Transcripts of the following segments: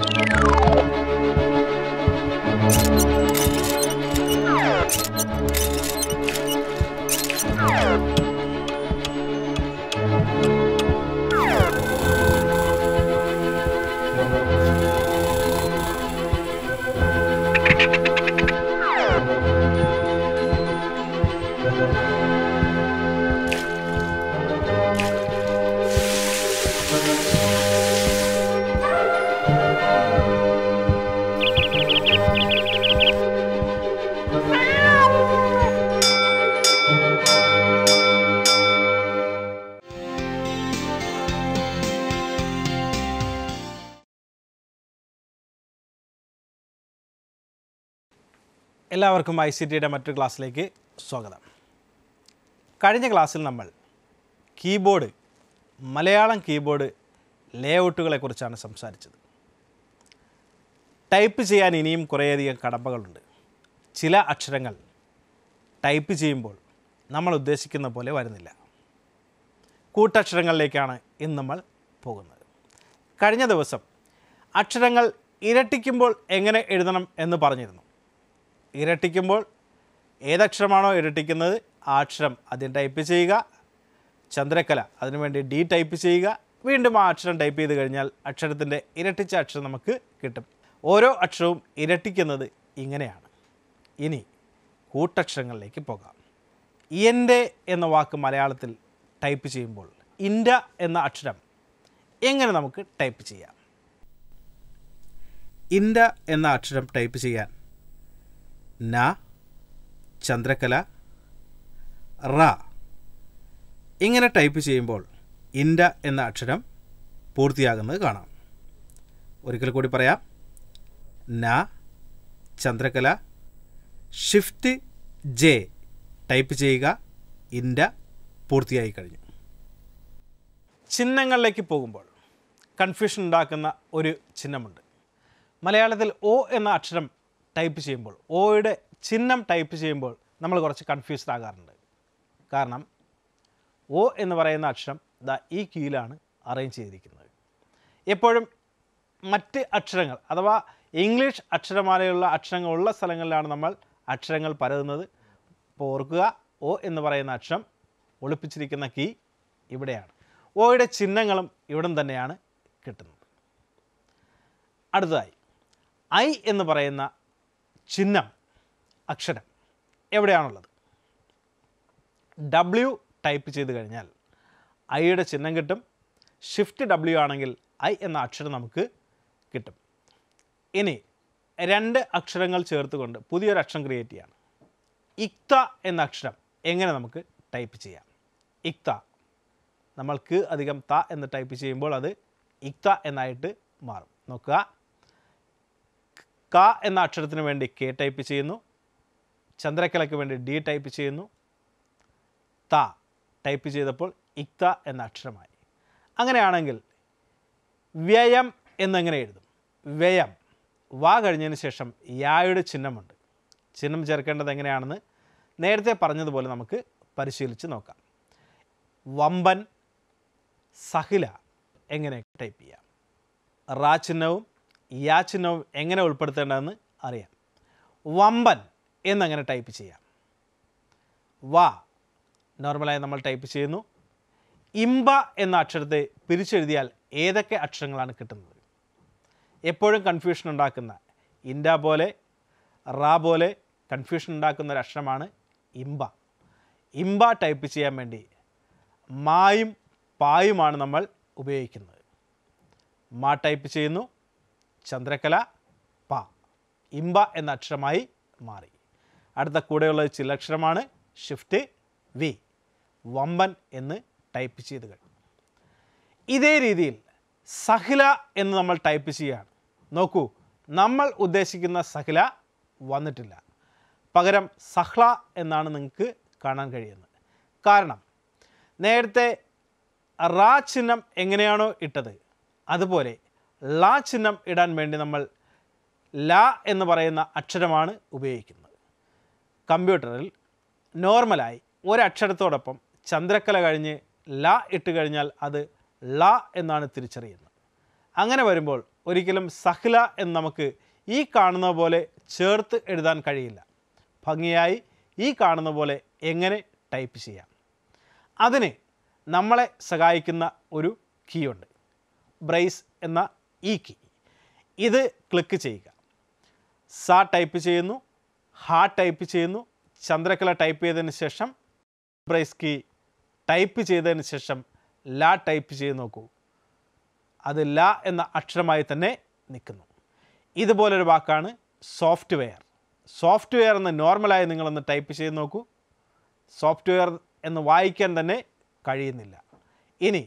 Música എല്ലാവർക്കും I C ടിയുടെ മറ്റൊരു ക്ലാസ്സിലേക്ക് സ്വാഗതം കഴിഞ്ഞ ക്ലാസ്സിൽ നമ്മൾ കീബോർഡ് മലയാളം കീബോർഡ് കുറിച്ചാണ് സംസാരിച്ചത് ടൈപ്പ് ചെയ്യാൻ ഇനിയും കുറേയധികം കടമ്പകളുണ്ട് ചില അക്ഷരങ്ങൾ ടൈപ്പ് ചെയ്യുമ്പോൾ നമ്മൾ ഉദ്ദേശിക്കുന്ന പോലെ വരുന്നില്ല കൂട്ടക്ഷരങ്ങളിലേക്കാണ് ഇന്ന് നമ്മൾ പോകുന്നത് കഴിഞ്ഞ ദിവസം അക്ഷരങ്ങൾ ഇരട്ടിക്കുമ്പോൾ എങ്ങനെ എഴുതണം എന്ന് പറഞ്ഞിരുന്നു ഇരട്ടിക്കുമ്പോൾ ഏതക്ഷരമാണോ ഇരട്ടിക്കുന്നത് ആ അക്ഷരം ആദ്യം ടൈപ്പ് ചെയ്യുക ചന്ദ്രക്കല അതിനുവേണ്ടി ഡി ടൈപ്പ് ചെയ്യുക വീണ്ടും ആ അക്ഷരം ടൈപ്പ് ചെയ്ത് കഴിഞ്ഞാൽ അക്ഷരത്തിൻ്റെ ഇരട്ടിച്ച അക്ഷരം നമുക്ക് കിട്ടും ഓരോ അക്ഷരവും ഇരട്ടിക്കുന്നത് ഇങ്ങനെയാണ് ഇനി കൂട്ടക്ഷരങ്ങളിലേക്ക് പോകാം എൻ്റെ എന്ന വാക്ക് മലയാളത്തിൽ ടൈപ്പ് ചെയ്യുമ്പോൾ ഇൻഡ എന്ന അക്ഷരം എങ്ങനെ നമുക്ക് ടൈപ്പ് ചെയ്യാം ഇൻഡ എന്ന അക്ഷരം ടൈപ്പ് ചെയ്യാൻ ന ചന്ദ്രകല റ ഇങ്ങനെ ടൈപ്പ് ചെയ്യുമ്പോൾ ഇൻഡ എന്ന അക്ഷരം പൂർത്തിയാകുന്നത് കാണാം ഒരിക്കൽ കൂടി പറയാം ന ചന്ദ്രകല ഷിഫ്റ്റ് ജെ ടൈപ്പ് ചെയ്യുക ഇൻഡ പൂർത്തിയായി കഴിഞ്ഞു ചിഹ്നങ്ങളിലേക്ക് പോകുമ്പോൾ കൺഫ്യൂഷൻ ഉണ്ടാക്കുന്ന ഒരു ചിഹ്നമുണ്ട് മലയാളത്തിൽ ഒ എന്ന അക്ഷരം ടൈപ്പ് ചെയ്യുമ്പോൾ ഓയുടെ ചിഹ്നം ടൈപ്പ് ചെയ്യുമ്പോൾ നമ്മൾ കുറച്ച് കൺഫ്യൂസ്ഡ് ആകാറുണ്ട് കാരണം ഒ എന്ന് പറയുന്ന അക്ഷരം ദാ ഈ കീയിലാണ് അറേഞ്ച് ചെയ്തിരിക്കുന്നത് എപ്പോഴും മറ്റ് അക്ഷരങ്ങൾ അഥവാ ഇംഗ്ലീഷ് അക്ഷരമാലയുള്ള ഉള്ള സ്ഥലങ്ങളിലാണ് നമ്മൾ അക്ഷരങ്ങൾ പരതുന്നത് ഇപ്പോൾ ഓർക്കുക ഒ എന്ന് പറയുന്ന അക്ഷരം ഒളിപ്പിച്ചിരിക്കുന്ന കീ ഇവിടെയാണ് ഒയുടെ ചിഹ്നങ്ങളും ഇവിടം തന്നെയാണ് കിട്ടുന്നത് അടുത്തതായി ഐ എന്ന് പറയുന്ന ചിഹ്നം അക്ഷരം എവിടെയാണുള്ളത് ഡബ്ല്യു ടൈപ്പ് ചെയ്ത് കഴിഞ്ഞാൽ ഐയുടെ ചിഹ്നം കിട്ടും ഷിഫ്റ്റ് ഡബ്ല്യു ആണെങ്കിൽ ഐ എന്ന അക്ഷരം നമുക്ക് കിട്ടും ഇനി രണ്ട് അക്ഷരങ്ങൾ ചേർത്തുകൊണ്ട് പുതിയൊരു അക്ഷരം ക്രിയേറ്റ് ചെയ്യാം ഇക്ത എന്ന അക്ഷരം എങ്ങനെ നമുക്ക് ടൈപ്പ് ചെയ്യാം ഇക്ത നമ്മൾക്ക് അധികം ത എന്ന് ടൈപ്പ് ചെയ്യുമ്പോൾ അത് ഇക്ത എന്നായിട്ട് മാറും നോക്കുക ക എന്ന അക്ഷരത്തിന് വേണ്ടി കെ ടൈപ്പ് ചെയ്യുന്നു ചന്ദ്രക്കലയ്ക്ക് വേണ്ടി ഡി ടൈപ്പ് ചെയ്യുന്നു ത ടൈപ്പ് ചെയ്തപ്പോൾ ഇക്ത എന്ന അക്ഷരമായി അങ്ങനെയാണെങ്കിൽ വ്യയം എന്നെങ്ങനെ എഴുതും വ്യയം വാ കഴിഞ്ഞതിന് ശേഷം യായുടെ ചിഹ്നമുണ്ട് ചിഹ്നം ചേർക്കേണ്ടത് എങ്ങനെയാണെന്ന് നേരത്തെ പറഞ്ഞതുപോലെ നമുക്ക് പരിശീലിച്ച് നോക്കാം വമ്പൻ സഹില എങ്ങനെ ടൈപ്പ് ചെയ്യാം റാ ചിഹ്നവും യാച്ചിഹ്നം എങ്ങനെ ഉൾപ്പെടുത്തേണ്ടതെന്ന് അറിയാം വമ്പൻ എന്നങ്ങനെ ടൈപ്പ് ചെയ്യാം വ നോർമലായി നമ്മൾ ടൈപ്പ് ചെയ്യുന്നു ഇമ്പ എന്ന അക്ഷരത്തെ പിരിച്ചെഴുതിയാൽ ഏതൊക്കെ അക്ഷരങ്ങളാണ് കിട്ടുന്നത് എപ്പോഴും കൺഫ്യൂഷൻ ഉണ്ടാക്കുന്ന ഇൻഡ പോലെ റാ പോലെ കൺഫ്യൂഷൻ ഉണ്ടാക്കുന്ന ഒരു അക്ഷരമാണ് ഇമ്പ ഇമ്പ ടൈപ്പ് ചെയ്യാൻ വേണ്ടി മായും പായുമാണ് നമ്മൾ ഉപയോഗിക്കുന്നത് മാ ടൈപ്പ് ചെയ്യുന്നു ചന്ദ്രകല പ ഇമ്പ എന്ന അക്ഷരമായി മാറി അടുത്ത കൂടെയുള്ള ചില്ലക്ഷരമാണ് ഷിഫ്റ്റ് വി വമ്പൻ എന്ന് ടൈപ്പ് ചെയ്ത് ഇതേ രീതിയിൽ സഹില എന്ന് നമ്മൾ ടൈപ്പ് ചെയ്യുകയാണ് നോക്കൂ നമ്മൾ ഉദ്ദേശിക്കുന്ന സഹില വന്നിട്ടില്ല പകരം സഹ്ല എന്നാണ് നിങ്ങൾക്ക് കാണാൻ കഴിയുന്നത് കാരണം നേരത്തെ റാ ചിഹ്നം എങ്ങനെയാണോ ഇട്ടത് അതുപോലെ ലാ ചിഹ്നം ഇടാൻ വേണ്ടി നമ്മൾ ലാ എന്ന് പറയുന്ന അക്ഷരമാണ് ഉപയോഗിക്കുന്നത് കമ്പ്യൂട്ടറിൽ നോർമലായി ഒരക്ഷരത്തോടൊപ്പം ചന്ദ്രക്കല കഴിഞ്ഞ് ലാ ഇട്ട് കഴിഞ്ഞാൽ അത് ലാ എന്നാണ് തിരിച്ചറിയുന്നത് അങ്ങനെ വരുമ്പോൾ ഒരിക്കലും സഹ്ല എന്ന് നമുക്ക് ഈ കാണുന്ന പോലെ ചേർത്ത് എഴുതാൻ കഴിയില്ല ഭംഗിയായി ഈ കാണുന്ന പോലെ എങ്ങനെ ടൈപ്പ് ചെയ്യാം അതിന് നമ്മളെ സഹായിക്കുന്ന ഒരു കീ ഉണ്ട് ബ്രൈസ് എന്ന ഇക്കി ഇത് ക്ലിക്ക് ചെയ്യുക സ ടൈപ്പ് ചെയ്യുന്നു ഹാ ടൈപ്പ് ചെയ്യുന്നു ചന്ദ്രക്കല ടൈപ്പ് ചെയ്തതിന് ശേഷം ബ്രൈസ് കീ ടൈപ്പ് ചെയ്തതിന് ശേഷം ല ടൈപ്പ് ചെയ്ത് നോക്കൂ അത് ല എന്ന അക്ഷരമായി തന്നെ നിൽക്കുന്നു ഇതുപോലൊരു വാക്കാണ് സോഫ്റ്റ്വെയർ സോഫ്റ്റ്വെയർ എന്ന് നോർമലായി നിങ്ങളൊന്ന് ടൈപ്പ് ചെയ്ത് നോക്കൂ സോഫ്റ്റ്വെയർ എന്ന് വായിക്കാൻ തന്നെ കഴിയുന്നില്ല ഇനി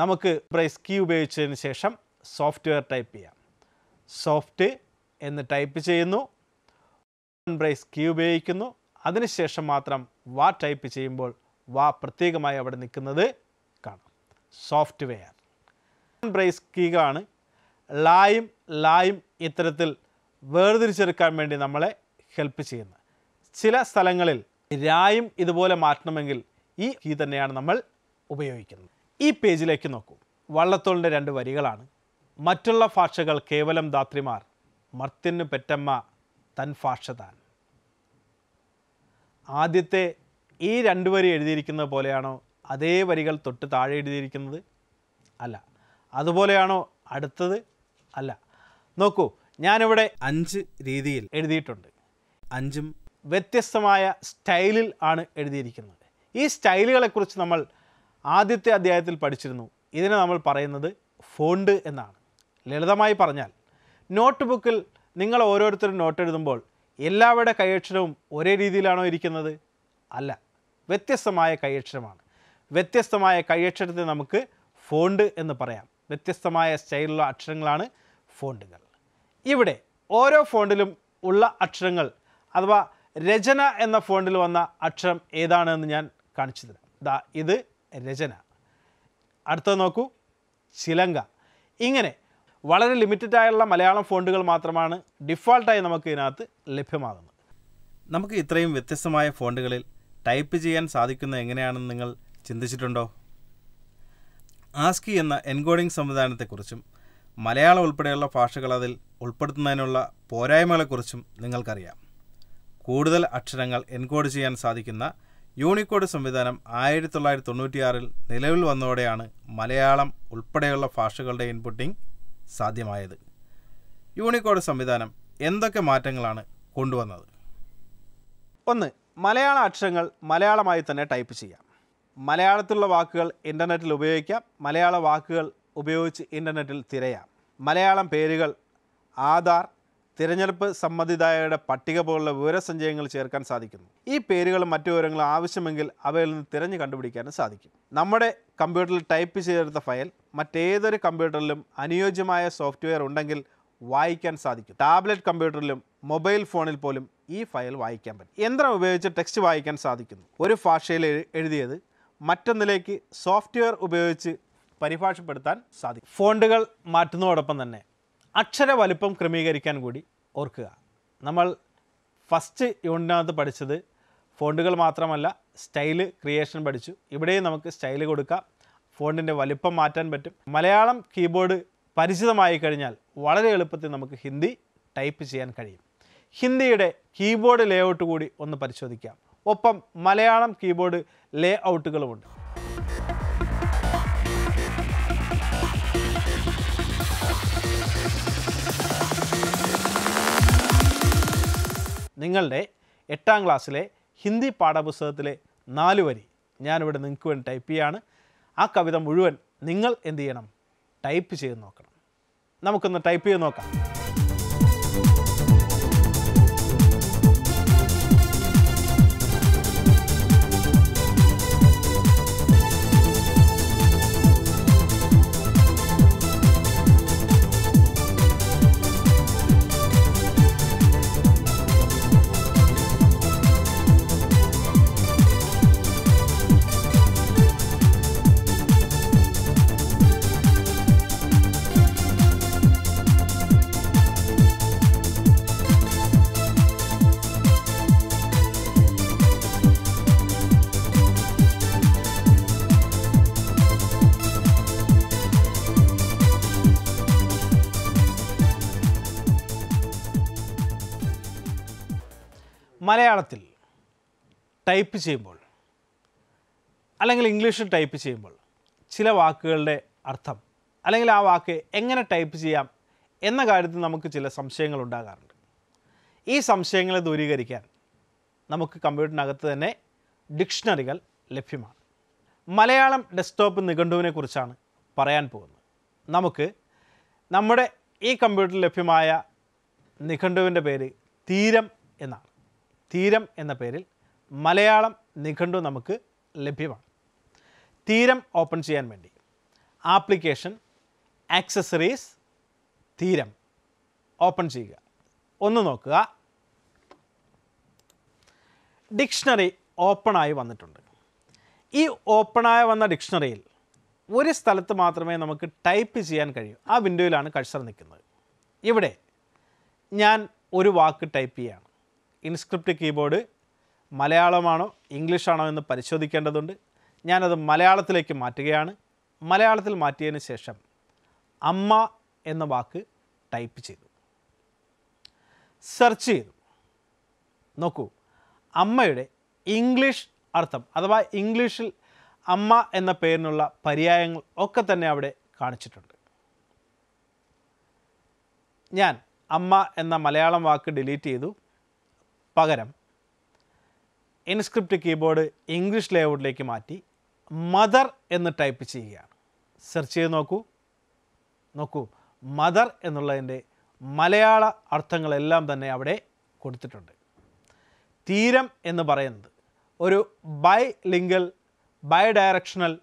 നമുക്ക് ബ്രൈസ് കീ ഉപയോഗിച്ചതിന് ശേഷം സോഫ്റ്റ്വെയർ ടൈപ്പ് ചെയ്യാം സോഫ്റ്റ് എന്ന് ടൈപ്പ് ചെയ്യുന്നു ബ്രൈസ് കീ ഉപയോഗിക്കുന്നു അതിനുശേഷം മാത്രം വാ ടൈപ്പ് ചെയ്യുമ്പോൾ വാ പ്രത്യേകമായി അവിടെ നിൽക്കുന്നത് കാണാം സോഫ്റ്റ്വെയർ ബ്രൈസ് കീകളാണ് ലായും ലായും ഇത്തരത്തിൽ വേർതിരിച്ചെടുക്കാൻ വേണ്ടി നമ്മളെ ഹെൽപ്പ് ചെയ്യുന്നത് ചില സ്ഥലങ്ങളിൽ രായും ഇതുപോലെ മാറ്റണമെങ്കിൽ ഈ കീ തന്നെയാണ് നമ്മൾ ഉപയോഗിക്കുന്നത് ഈ പേജിലേക്ക് നോക്കൂ വള്ളത്തോളിൻ്റെ രണ്ട് വരികളാണ് മറ്റുള്ള ഭാഷകൾ കേവലം ദാത്രിമാർ മർത്യന് പെറ്റമ്മ തൻ ഭാഷ താൻ ആദ്യത്തെ ഈ രണ്ടു വരി എഴുതിയിരിക്കുന്നത് പോലെയാണോ അതേ വരികൾ തൊട്ട് താഴെ എഴുതിയിരിക്കുന്നത് അല്ല അതുപോലെയാണോ അടുത്തത് അല്ല നോക്കൂ ഞാനിവിടെ അഞ്ച് രീതിയിൽ എഴുതിയിട്ടുണ്ട് അഞ്ചും വ്യത്യസ്തമായ സ്റ്റൈലിൽ ആണ് എഴുതിയിരിക്കുന്നത് ഈ സ്റ്റൈലുകളെക്കുറിച്ച് നമ്മൾ ആദ്യത്തെ അധ്യായത്തിൽ പഠിച്ചിരുന്നു ഇതിനെ നമ്മൾ പറയുന്നത് ഫോണ്ട് എന്നാണ് ലളിതമായി പറഞ്ഞാൽ നോട്ട് ബുക്കിൽ നിങ്ങൾ ഓരോരുത്തരും നോട്ട് എഴുതുമ്പോൾ എല്ലാവരുടെ കൈയക്ഷരവും ഒരേ രീതിയിലാണോ ഇരിക്കുന്നത് അല്ല വ്യത്യസ്തമായ കൈയക്ഷരമാണ് വ്യത്യസ്തമായ കൈയക്ഷരത്തെ നമുക്ക് ഫോണ്ട് എന്ന് പറയാം വ്യത്യസ്തമായ സ്റ്റൈലുള്ള അക്ഷരങ്ങളാണ് ഫോണ്ടുകൾ ഇവിടെ ഓരോ ഫോണ്ടിലും ഉള്ള അക്ഷരങ്ങൾ അഥവാ രചന എന്ന ഫോണ്ടിൽ വന്ന അക്ഷരം ഏതാണെന്ന് ഞാൻ കാണിച്ചു തരാം ദാ ഇത് രചന അടുത്തത് നോക്കൂ ചിലങ്ക ഇങ്ങനെ വളരെ ലിമിറ്റഡ് ആയുള്ള മലയാളം ഫോണ്ടുകൾ മാത്രമാണ് ഡിഫോൾട്ടായി നമുക്ക് ഇതിനകത്ത് ലഭ്യമാകുന്നത് നമുക്ക് ഇത്രയും വ്യത്യസ്തമായ ഫോണ്ടുകളിൽ ടൈപ്പ് ചെയ്യാൻ സാധിക്കുന്ന എങ്ങനെയാണെന്ന് നിങ്ങൾ ചിന്തിച്ചിട്ടുണ്ടോ ആസ്കി എന്ന എൻകോഡിംഗ് സംവിധാനത്തെക്കുറിച്ചും മലയാളം ഉൾപ്പെടെയുള്ള ഭാഷകൾ അതിൽ ഉൾപ്പെടുത്തുന്നതിനുള്ള പോരായ്മകളെക്കുറിച്ചും നിങ്ങൾക്കറിയാം കൂടുതൽ അക്ഷരങ്ങൾ എൻകോഡ് ചെയ്യാൻ സാധിക്കുന്ന യൂണിക്കോഡ് സംവിധാനം ആയിരത്തി തൊള്ളായിരത്തി തൊണ്ണൂറ്റിയാറിൽ നിലവിൽ വന്നതോടെയാണ് മലയാളം ഉൾപ്പെടെയുള്ള ഭാഷകളുടെ ഇൻപുട്ടിംഗ് സാധ്യമായത് യൂണിക്കോഡ് സംവിധാനം എന്തൊക്കെ മാറ്റങ്ങളാണ് കൊണ്ടുവന്നത് ഒന്ന് മലയാള അക്ഷരങ്ങൾ മലയാളമായി തന്നെ ടൈപ്പ് ചെയ്യാം മലയാളത്തിലുള്ള വാക്കുകൾ ഇൻ്റർനെറ്റിൽ ഉപയോഗിക്കാം മലയാള വാക്കുകൾ ഉപയോഗിച്ച് ഇൻ്റർനെറ്റിൽ തിരയാം മലയാളം പേരുകൾ ആധാർ തിരഞ്ഞെടുപ്പ് സമ്മതിദായകരുടെ പട്ടിക പോലുള്ള വിവരസഞ്ചയങ്ങൾ ചേർക്കാൻ സാധിക്കുന്നു ഈ പേരുകളും മറ്റു വിവരങ്ങളും ആവശ്യമെങ്കിൽ അവയിൽ നിന്ന് തിരഞ്ഞു കണ്ടുപിടിക്കാനും സാധിക്കും നമ്മുടെ കമ്പ്യൂട്ടറിൽ ടൈപ്പ് ചെയ്തെടുത്ത ഫയൽ മറ്റേതൊരു കമ്പ്യൂട്ടറിലും അനുയോജ്യമായ സോഫ്റ്റ്വെയർ ഉണ്ടെങ്കിൽ വായിക്കാൻ സാധിക്കും ടാബ്ലറ്റ് കമ്പ്യൂട്ടറിലും മൊബൈൽ ഫോണിൽ പോലും ഈ ഫയൽ വായിക്കാൻ പറ്റും യന്ത്രം ഉപയോഗിച്ച് ടെക്സ്റ്റ് വായിക്കാൻ സാധിക്കുന്നു ഒരു ഭാഷയിൽ എഴുതിയത് മറ്റൊന്നിലേക്ക് സോഫ്റ്റ്വെയർ ഉപയോഗിച്ച് പരിഭാഷപ്പെടുത്താൻ സാധിക്കും ഫോണ്ടുകൾ മാറ്റുന്നതോടൊപ്പം തന്നെ അക്ഷര വലുപ്പം ക്രമീകരിക്കാൻ കൂടി ഓർക്കുക നമ്മൾ ഫസ്റ്റ് യൂണിറ്റിനകത്ത് പഠിച്ചത് ഫോണ്ടുകൾ മാത്രമല്ല സ്റ്റൈല് ക്രിയേഷൻ പഠിച്ചു ഇവിടെയും നമുക്ക് സ്റ്റൈല് കൊടുക്കാം ഫോണിൻ്റെ വലിപ്പം മാറ്റാൻ പറ്റും മലയാളം കീബോർഡ് പരിചിതമായി കഴിഞ്ഞാൽ വളരെ എളുപ്പത്തിൽ നമുക്ക് ഹിന്ദി ടൈപ്പ് ചെയ്യാൻ കഴിയും ഹിന്ദിയുടെ കീബോർഡ് ലേ കൂടി ഒന്ന് പരിശോധിക്കാം ഒപ്പം മലയാളം കീബോർഡ് ലേ ഔട്ടുകളുമുണ്ട് നിങ്ങളുടെ എട്ടാം ക്ലാസ്സിലെ ഹിന്ദി പാഠപുസ്തകത്തിലെ നാല് വരി ഞാനിവിടെ നിങ്ങൾക്ക് വേണ്ടി ടൈപ്പ് ചെയ്യാണ് ആ കവിത മുഴുവൻ നിങ്ങൾ എന്ത് ചെയ്യണം ടൈപ്പ് ചെയ്ത് നോക്കണം നമുക്കൊന്ന് ടൈപ്പ് ചെയ്ത് നോക്കാം മലയാളത്തിൽ ടൈപ്പ് ചെയ്യുമ്പോൾ അല്ലെങ്കിൽ ഇംഗ്ലീഷിൽ ടൈപ്പ് ചെയ്യുമ്പോൾ ചില വാക്കുകളുടെ അർത്ഥം അല്ലെങ്കിൽ ആ വാക്ക് എങ്ങനെ ടൈപ്പ് ചെയ്യാം എന്ന കാര്യത്തിൽ നമുക്ക് ചില സംശയങ്ങൾ ഉണ്ടാകാറുണ്ട് ഈ സംശയങ്ങളെ ദൂരീകരിക്കാൻ നമുക്ക് കമ്പ്യൂട്ടറിനകത്ത് തന്നെ ഡിക്ഷണറികൾ ലഭ്യമാണ് മലയാളം ഡെസ്ക്ടോപ്പ് നിഘണ്ടുവിനെ കുറിച്ചാണ് പറയാൻ പോകുന്നത് നമുക്ക് നമ്മുടെ ഈ കമ്പ്യൂട്ടറിൽ ലഭ്യമായ നിഘണ്ടുവിൻ്റെ പേര് തീരം എന്നാണ് തീരം എന്ന പേരിൽ മലയാളം നിഘണ്ടു നമുക്ക് ലഭ്യമാണ് തീരം ഓപ്പൺ ചെയ്യാൻ വേണ്ടി ആപ്ലിക്കേഷൻ ആക്സസറീസ് തീരം ഓപ്പൺ ചെയ്യുക ഒന്ന് നോക്കുക ഡിക്ഷണറി ഓപ്പണായി വന്നിട്ടുണ്ട് ഈ ഓപ്പണായി വന്ന ഡിക്ഷണറിയിൽ ഒരു സ്ഥലത്ത് മാത്രമേ നമുക്ക് ടൈപ്പ് ചെയ്യാൻ കഴിയൂ ആ വിൻഡോയിലാണ് കഴ്സർ നിൽക്കുന്നത് ഇവിടെ ഞാൻ ഒരു വാക്ക് ടൈപ്പ് ചെയ്യാണ് ഇൻസ്ക്രിപ്റ്റ് കീബോർഡ് മലയാളമാണോ ഇംഗ്ലീഷാണോ എന്ന് പരിശോധിക്കേണ്ടതുണ്ട് ഞാനത് മലയാളത്തിലേക്ക് മാറ്റുകയാണ് മലയാളത്തിൽ മാറ്റിയതിന് ശേഷം അമ്മ എന്ന വാക്ക് ടൈപ്പ് ചെയ്തു സെർച്ച് ചെയ്തു നോക്കൂ അമ്മയുടെ ഇംഗ്ലീഷ് അർത്ഥം അഥവാ ഇംഗ്ലീഷിൽ അമ്മ എന്ന പേരിനുള്ള പര്യായങ്ങൾ ഒക്കെ തന്നെ അവിടെ കാണിച്ചിട്ടുണ്ട് ഞാൻ അമ്മ എന്ന മലയാളം വാക്ക് ഡിലീറ്റ് ചെയ്തു പകരം ഇൻസ്ക്രിപ്റ്റ് കീബോർഡ് ഇംഗ്ലീഷ് ലേഔട്ടിലേക്ക് മാറ്റി മദർ എന്ന് ടൈപ്പ് ചെയ്യുകയാണ് സെർച്ച് ചെയ്ത് നോക്കൂ നോക്കൂ മദർ എന്നുള്ളതിൻ്റെ മലയാള അർത്ഥങ്ങളെല്ലാം തന്നെ അവിടെ കൊടുത്തിട്ടുണ്ട് തീരം എന്ന് പറയുന്നത് ഒരു bilingual bidirectional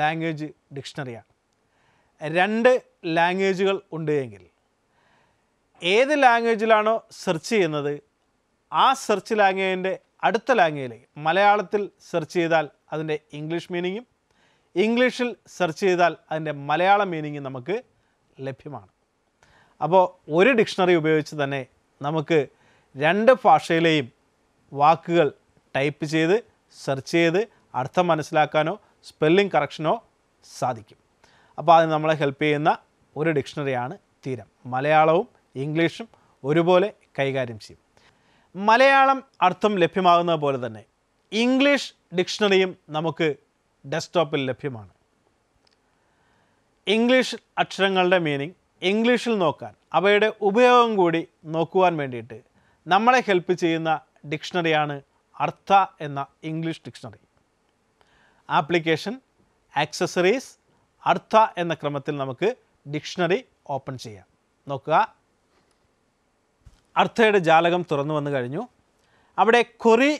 language ഡിക്ഷണറിയാണ് രണ്ട് ലാംഗ്വേജുകൾ ഉണ്ട് എങ്കിൽ ഏത് ലാംഗ്വേജിലാണോ സെർച്ച് ചെയ്യുന്നത് ആ സെർച്ച് ലാംഗ്വേജിൻ്റെ അടുത്ത ലാംഗ്വേജിലേക്ക് മലയാളത്തിൽ സെർച്ച് ചെയ്താൽ അതിൻ്റെ ഇംഗ്ലീഷ് മീനിങ്ങും ഇംഗ്ലീഷിൽ സെർച്ച് ചെയ്താൽ അതിൻ്റെ മലയാള മീനിങ്ങും നമുക്ക് ലഭ്യമാണ് അപ്പോൾ ഒരു ഡിക്ഷണറി ഉപയോഗിച്ച് തന്നെ നമുക്ക് രണ്ട് ഭാഷയിലെയും വാക്കുകൾ ടൈപ്പ് ചെയ്ത് സെർച്ച് ചെയ്ത് അർത്ഥം മനസ്സിലാക്കാനോ സ്പെല്ലിംഗ് കറക്ഷനോ സാധിക്കും അപ്പോൾ അത് നമ്മളെ ഹെൽപ്പ് ചെയ്യുന്ന ഒരു ഡിക്ഷണറിയാണ് തീരം മലയാളവും ഇംഗ്ലീഷും ഒരുപോലെ കൈകാര്യം ചെയ്യും മലയാളം അർത്ഥം ലഭ്യമാകുന്നത് പോലെ തന്നെ ഇംഗ്ലീഷ് ഡിക്ഷണറിയും നമുക്ക് ഡെസ്ക്ടോപ്പിൽ ലഭ്യമാണ് ഇംഗ്ലീഷ് അക്ഷരങ്ങളുടെ മീനിങ് ഇംഗ്ലീഷിൽ നോക്കാൻ അവയുടെ ഉപയോഗം കൂടി നോക്കുവാൻ വേണ്ടിയിട്ട് നമ്മളെ ഹെൽപ്പ് ചെയ്യുന്ന ഡിക്ഷണറിയാണ് അർത്ഥ എന്ന ഇംഗ്ലീഷ് ഡിക്ഷണറി ആപ്ലിക്കേഷൻ ആക്സസറീസ് അർത്ഥ എന്ന ക്രമത്തിൽ നമുക്ക് ഡിക്ഷണറി ഓപ്പൺ ചെയ്യാം നോക്കുക അർത്ഥയുടെ ജാലകം തുറന്നു വന്നു കഴിഞ്ഞു അവിടെ കൊറി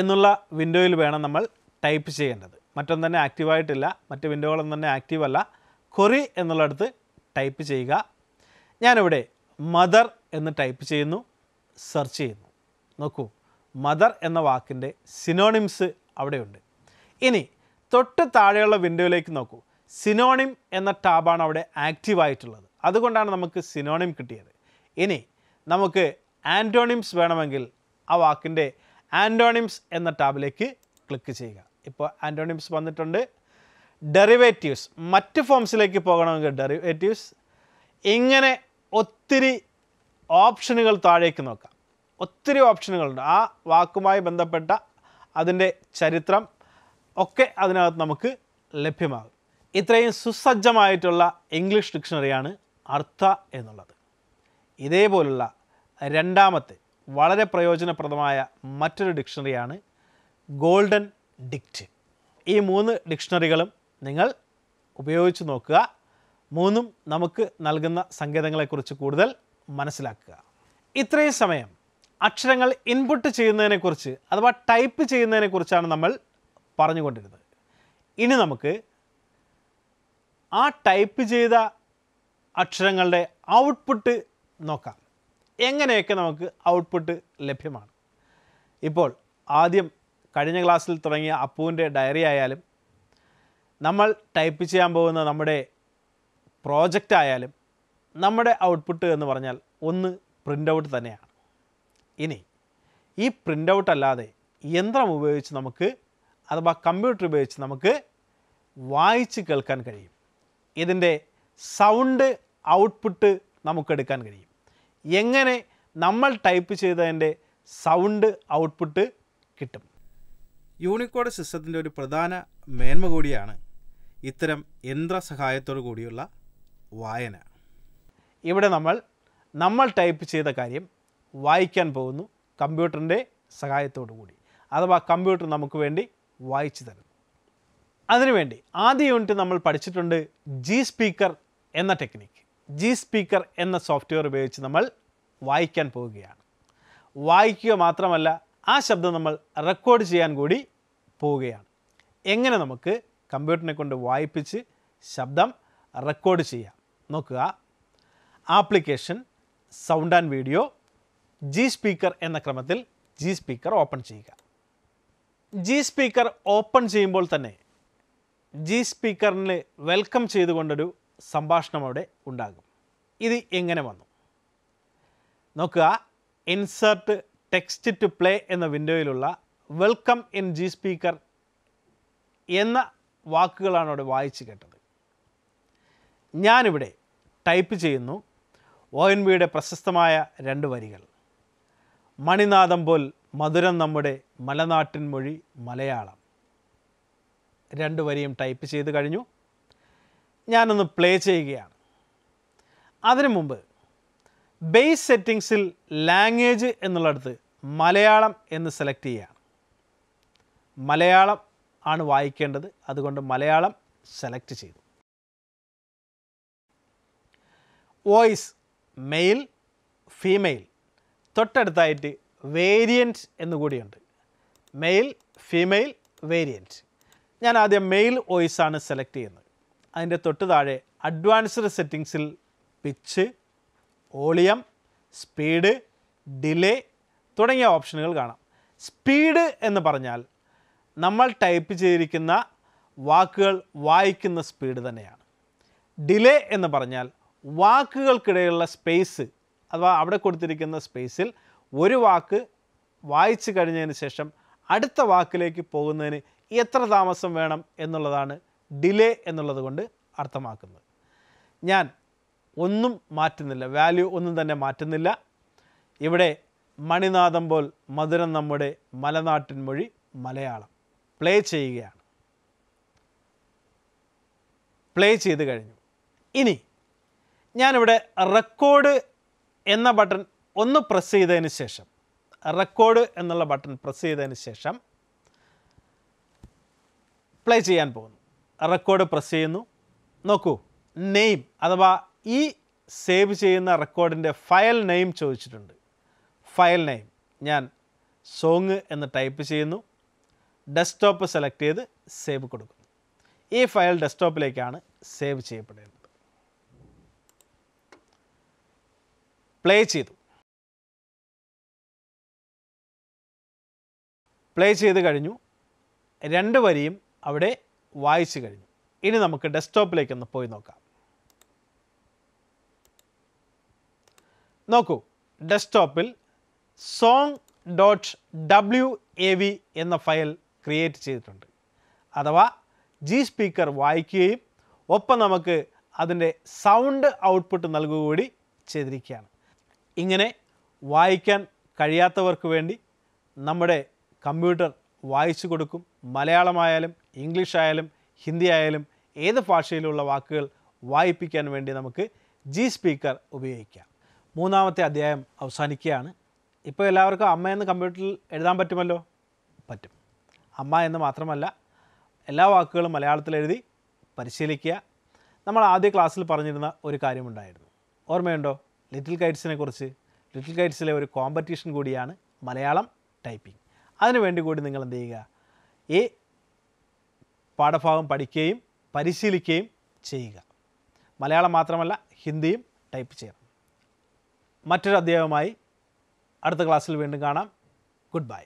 എന്നുള്ള വിൻഡോയിൽ വേണം നമ്മൾ ടൈപ്പ് ചെയ്യേണ്ടത് മറ്റൊന്നും തന്നെ ആക്റ്റീവായിട്ടില്ല മറ്റ് വിൻഡോകളൊന്നും തന്നെ ആക്റ്റീവ് അല്ല കൊറി എന്നുള്ളടത്ത് ടൈപ്പ് ചെയ്യുക ഞാനിവിടെ മദർ എന്ന് ടൈപ്പ് ചെയ്യുന്നു സെർച്ച് ചെയ്യുന്നു നോക്കൂ മദർ എന്ന വാക്കിൻ്റെ സിനോണിംസ് അവിടെയുണ്ട് ഇനി തൊട്ട് താഴെയുള്ള വിൻഡോയിലേക്ക് നോക്കൂ സിനോണിം എന്ന ടാബാണ് അവിടെ ആക്റ്റീവായിട്ടുള്ളത് അതുകൊണ്ടാണ് നമുക്ക് സിനോണിം കിട്ടിയത് ഇനി നമുക്ക് ആൻറ്റോണിംസ് വേണമെങ്കിൽ ആ വാക്കിൻ്റെ ആൻറ്റോണിംസ് എന്ന ടാബിലേക്ക് ക്ലിക്ക് ചെയ്യുക ഇപ്പോൾ ആൻറ്റോണിംസ് വന്നിട്ടുണ്ട് ഡെറിവേറ്റീവ്സ് മറ്റ് ഫോംസിലേക്ക് പോകണമെങ്കിൽ ഡെറിവേറ്റീവ്സ് ഇങ്ങനെ ഒത്തിരി ഓപ്ഷനുകൾ താഴേക്ക് നോക്കാം ഒത്തിരി ഓപ്ഷനുകളുണ്ട് ആ വാക്കുമായി ബന്ധപ്പെട്ട അതിൻ്റെ ചരിത്രം ഒക്കെ അതിനകത്ത് നമുക്ക് ലഭ്യമാകും ഇത്രയും സുസജ്ജമായിട്ടുള്ള ഇംഗ്ലീഷ് ഡിക്ഷണറിയാണ് അർത്ഥ എന്നുള്ളത് ഇതേപോലുള്ള രണ്ടാമത്തെ വളരെ പ്രയോജനപ്രദമായ മറ്റൊരു ഡിക്ഷണറിയാണ് ഗോൾഡൻ ഡിക്റ്റ് ഈ മൂന്ന് ഡിക്ഷണറികളും നിങ്ങൾ ഉപയോഗിച്ച് നോക്കുക മൂന്നും നമുക്ക് നൽകുന്ന സങ്കേതങ്ങളെക്കുറിച്ച് കൂടുതൽ മനസ്സിലാക്കുക ഇത്രയും സമയം അക്ഷരങ്ങൾ ഇൻപുട്ട് ചെയ്യുന്നതിനെക്കുറിച്ച് അഥവാ ടൈപ്പ് ചെയ്യുന്നതിനെക്കുറിച്ചാണ് നമ്മൾ പറഞ്ഞുകൊണ്ടിരുന്നത് ഇനി നമുക്ക് ആ ടൈപ്പ് ചെയ്ത അക്ഷരങ്ങളുടെ ഔട്ട്പുട്ട് നോക്കാം എങ്ങനെയൊക്കെ നമുക്ക് ഔട്ട്പുട്ട് ലഭ്യമാണ് ഇപ്പോൾ ആദ്യം കഴിഞ്ഞ ക്ലാസ്സിൽ തുടങ്ങിയ അപ്പുവിൻ്റെ ഡയറി ആയാലും നമ്മൾ ടൈപ്പ് ചെയ്യാൻ പോകുന്ന നമ്മുടെ പ്രോജക്റ്റ് ആയാലും നമ്മുടെ ഔട്ട്പുട്ട് എന്ന് പറഞ്ഞാൽ ഒന്ന് പ്രിൻ്റ് ഔട്ട് തന്നെയാണ് ഇനി ഈ പ്രിൻ്റ് ഔട്ട് അല്ലാതെ യന്ത്രം ഉപയോഗിച്ച് നമുക്ക് അഥവാ കമ്പ്യൂട്ടർ ഉപയോഗിച്ച് നമുക്ക് വായിച്ച് കേൾക്കാൻ കഴിയും ഇതിൻ്റെ സൗണ്ട് ഔട്ട്പുട്ട് നമുക്കെടുക്കാൻ കഴിയും എങ്ങനെ നമ്മൾ ടൈപ്പ് ചെയ്തതിൻ്റെ സൗണ്ട് ഔട്ട്പുട്ട് കിട്ടും യൂണിക്കോഡ് സിസ്റ്റത്തിൻ്റെ ഒരു പ്രധാന മേന്മ കൂടിയാണ് ഇത്തരം യന്ത്ര സഹായത്തോടു കൂടിയുള്ള വായന ഇവിടെ നമ്മൾ നമ്മൾ ടൈപ്പ് ചെയ്ത കാര്യം വായിക്കാൻ പോകുന്നു കമ്പ്യൂട്ടറിൻ്റെ സഹായത്തോടു കൂടി അഥവാ കമ്പ്യൂട്ടർ നമുക്ക് വേണ്ടി വായിച്ചു തരുന്നു അതിനുവേണ്ടി ആദ്യ യൂണിറ്റ് നമ്മൾ പഠിച്ചിട്ടുണ്ട് ജി സ്പീക്കർ എന്ന ടെക്നിക്ക് ജി സ്പീക്കർ എന്ന സോഫ്റ്റ്വെയർ ഉപയോഗിച്ച് നമ്മൾ വായിക്കാൻ പോവുകയാണ് വായിക്കുക മാത്രമല്ല ആ ശബ്ദം നമ്മൾ റെക്കോർഡ് ചെയ്യാൻ കൂടി പോവുകയാണ് എങ്ങനെ നമുക്ക് കമ്പ്യൂട്ടറിനെ കൊണ്ട് വായിപ്പിച്ച് ശബ്ദം റെക്കോർഡ് ചെയ്യാം നോക്കുക application sound and video G speaker എന്ന ക്രമത്തിൽ ജി സ്പീക്കർ ഓപ്പൺ ചെയ്യുക ജി സ്പീക്കർ ഓപ്പൺ ചെയ്യുമ്പോൾ തന്നെ ജി സ്പീക്കറിന് വെൽക്കം ചെയ്തുകൊണ്ടൊരു സംഭാഷണം അവിടെ ഉണ്ടാകും ഇത് എങ്ങനെ വന്നു നോക്കുക ഇൻസേർട്ട് ടെക്സ്റ്റ് ടു പ്ലേ എന്ന വിൻഡോയിലുള്ള വെൽക്കം ഇൻ ജി സ്പീക്കർ എന്ന വാക്കുകളാണ് അവിടെ വായിച്ച് കേട്ടത് ഞാനിവിടെ ടൈപ്പ് ചെയ്യുന്നു ഒ എൻ വിയുടെ പ്രശസ്തമായ രണ്ട് വരികൾ മണിനാഥം പോൽ മധുരം നമ്മുടെ മലനാട്ടിൻ മൊഴി മലയാളം രണ്ട് വരിയും ടൈപ്പ് ചെയ്ത് കഴിഞ്ഞു ഞാനൊന്ന് പ്ലേ ചെയ്യുകയാണ് അതിനു മുമ്പ് ബേസ് സെറ്റിങ്സിൽ ലാംഗ്വേജ് എന്നുള്ളടത്ത് മലയാളം എന്ന് സെലക്ട് ചെയ്യുകയാണ് മലയാളം ആണ് വായിക്കേണ്ടത് അതുകൊണ്ട് മലയാളം സെലക്ട് ചെയ്തു വോയിസ് മെയിൽ ഫീമെയിൽ തൊട്ടടുത്തായിട്ട് വേരിയൻറ്റ് എന്നുകൂടിയുണ്ട് മെയിൽ ഫീമെയിൽ വേരിയൻറ്റ് ഞാൻ ആദ്യം മെയിൽ വോയിസ് ആണ് സെലക്ട് ചെയ്യുന്നത് അതിൻ്റെ തൊട്ട് താഴെ അഡ്വാൻസ്ഡ് സെറ്റിങ്സിൽ പിച്ച് ഓളിയം സ്പീഡ് ഡിലേ തുടങ്ങിയ ഓപ്ഷനുകൾ കാണാം സ്പീഡ് എന്ന് പറഞ്ഞാൽ നമ്മൾ ടൈപ്പ് ചെയ്തിരിക്കുന്ന വാക്കുകൾ വായിക്കുന്ന സ്പീഡ് തന്നെയാണ് ഡിലേ എന്ന് പറഞ്ഞാൽ വാക്കുകൾക്കിടയിലുള്ള സ്പേസ് അഥവാ അവിടെ കൊടുത്തിരിക്കുന്ന സ്പേസിൽ ഒരു വാക്ക് വായിച്ചു കഴിഞ്ഞതിന് ശേഷം അടുത്ത വാക്കിലേക്ക് പോകുന്നതിന് എത്ര താമസം വേണം എന്നുള്ളതാണ് ഡിലേ എന്നുള്ളത് കൊണ്ട് അർത്ഥമാക്കുന്നത് ഞാൻ ഒന്നും മാറ്റുന്നില്ല വാല്യൂ ഒന്നും തന്നെ മാറ്റുന്നില്ല ഇവിടെ മണിനാഥം പോൽ മധുരം നമ്മുടെ മലനാട്ടിൻ മൊഴി മലയാളം പ്ലേ ചെയ്യുകയാണ് പ്ലേ ചെയ്ത് കഴിഞ്ഞു ഇനി ഞാനിവിടെ റെക്കോർഡ് എന്ന ബട്ടൺ ഒന്ന് പ്രസ് ചെയ്തതിന് ശേഷം റെക്കോർഡ് എന്നുള്ള ബട്ടൺ പ്രസ് ചെയ്തതിന് ശേഷം പ്ലേ ചെയ്യാൻ പോകുന്നു റെക്കോർഡ് പ്രസ് ചെയ്യുന്നു നോക്കൂ നെയിം അഥവാ ഈ സേവ് ചെയ്യുന്ന റെക്കോർഡിൻ്റെ ഫയൽ നെയിം ചോദിച്ചിട്ടുണ്ട് ഫയൽ നെയിം ഞാൻ സോങ് എന്ന് ടൈപ്പ് ചെയ്യുന്നു ഡെസ്ക്ടോപ്പ് സെലക്ട് ചെയ്ത് സേവ് കൊടുക്കുന്നു ഈ ഫയൽ ഡെസ്ക്ടോപ്പിലേക്കാണ് സേവ് ചെയ്യപ്പെടേണ്ടത് പ്ലേ ചെയ്തു പ്ലേ ചെയ്ത് കഴിഞ്ഞു രണ്ട് വരിയും അവിടെ വായിച്ചു കഴിഞ്ഞു ഇനി നമുക്ക് ഡെസ്ക്ടോപ്പിലേക്ക് ഒന്ന് പോയി നോക്കാം നോക്കൂ ഡെസ്ക്ടോപ്പിൽ song dot W A V എന്ന ഫയൽ ക്രിയേറ്റ് ചെയ്തിട്ടുണ്ട് അഥവാ ജി സ്പീക്കർ വായിക്കുകയും ഒപ്പം നമുക്ക് അതിൻ്റെ സൗണ്ട് ഔട്ട്പുട്ട് നൽകുക കൂടി ചെയ്തിരിക്കുകയാണ് ഇങ്ങനെ വായിക്കാൻ കഴിയാത്തവർക്ക് വേണ്ടി നമ്മുടെ കമ്പ്യൂട്ടർ വായിച്ചു കൊടുക്കും മലയാളമായാലും ഇംഗ്ലീഷ് ആയാലും ഹിന്ദി ആയാലും ഏത് ഭാഷയിലുള്ള വാക്കുകൾ വായിപ്പിക്കാൻ വേണ്ടി നമുക്ക് ജി സ്പീക്കർ ഉപയോഗിക്കാം മൂന്നാമത്തെ അധ്യായം അവസാനിക്കുകയാണ് ഇപ്പോൾ എല്ലാവർക്കും അമ്മ എന്ന് കമ്പ്യൂട്ടറിൽ എഴുതാൻ പറ്റുമല്ലോ പറ്റും അമ്മ എന്ന് മാത്രമല്ല എല്ലാ വാക്കുകളും മലയാളത്തിൽ എഴുതി പരിശീലിക്കുക നമ്മൾ ആദ്യ ക്ലാസ്സിൽ പറഞ്ഞിരുന്ന ഒരു കാര്യമുണ്ടായിരുന്നു ഓർമ്മയുണ്ടോ ലിറ്റിൽ കൈറ്റ്സിനെ കുറിച്ച് ലിറ്റിൽ കൈറ്റ്സിലെ ഒരു കോമ്പറ്റീഷൻ കൂടിയാണ് മലയാളം ടൈപ്പിംഗ് അതിനുവേണ്ടി കൂടി നിങ്ങൾ എന്ത് ചെയ്യുക ഈ പാഠഭാഗം പഠിക്കുകയും പരിശീലിക്കുകയും ചെയ്യുക മലയാളം മാത്രമല്ല ഹിന്ദിയും ടൈപ്പ് ചെയ്യണം മറ്റൊരു അധ്യായവുമായി അടുത്ത ക്ലാസ്സിൽ വീണ്ടും കാണാം ഗുഡ് ബൈ